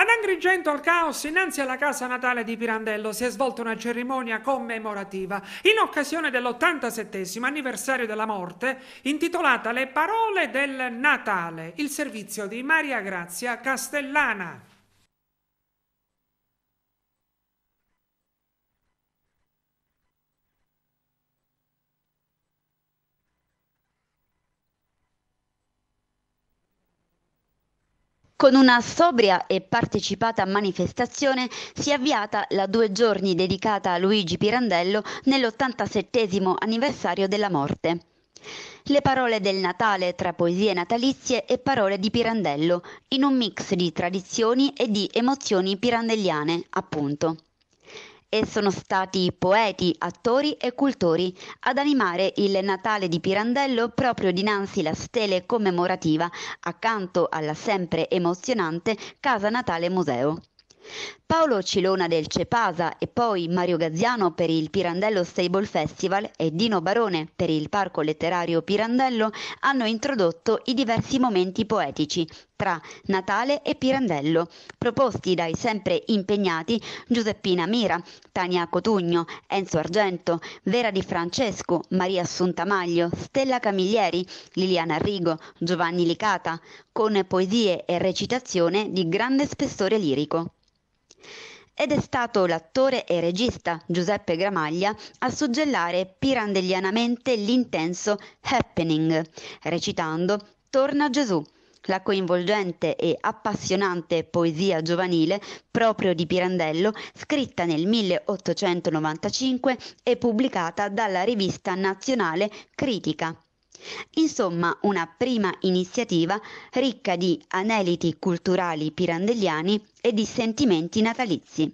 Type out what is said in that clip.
Ad Angrigento al caos, innanzi alla casa natale di Pirandello, si è svolta una cerimonia commemorativa in occasione dell'87 anniversario della morte, intitolata Le parole del Natale, il servizio di Maria Grazia Castellana. Con una sobria e partecipata manifestazione si è avviata la due giorni dedicata a Luigi Pirandello nell'87 anniversario della morte. Le parole del Natale tra poesie natalizie e parole di Pirandello, in un mix di tradizioni e di emozioni pirandelliane, appunto e sono stati poeti, attori e cultori ad animare il Natale di Pirandello proprio dinanzi la stele commemorativa accanto alla sempre emozionante Casa Natale Museo. Paolo Cilona del Cepasa e poi Mario Gazziano per il Pirandello Stable Festival e Dino Barone per il Parco Letterario Pirandello hanno introdotto i diversi momenti poetici tra Natale e Pirandello, proposti dai sempre impegnati Giuseppina Mira, Tania Cotugno, Enzo Argento, Vera Di Francesco, Maria Assunta Maglio, Stella Camiglieri, Liliana Arrigo, Giovanni Licata, con poesie e recitazione di grande spessore lirico. Ed è stato l'attore e regista Giuseppe Gramaglia a suggellare pirandellianamente l'intenso happening, recitando Torna Gesù, la coinvolgente e appassionante poesia giovanile proprio di Pirandello, scritta nel 1895 e pubblicata dalla rivista nazionale Critica Insomma, una prima iniziativa ricca di aneliti culturali pirandelliani e di sentimenti natalizi.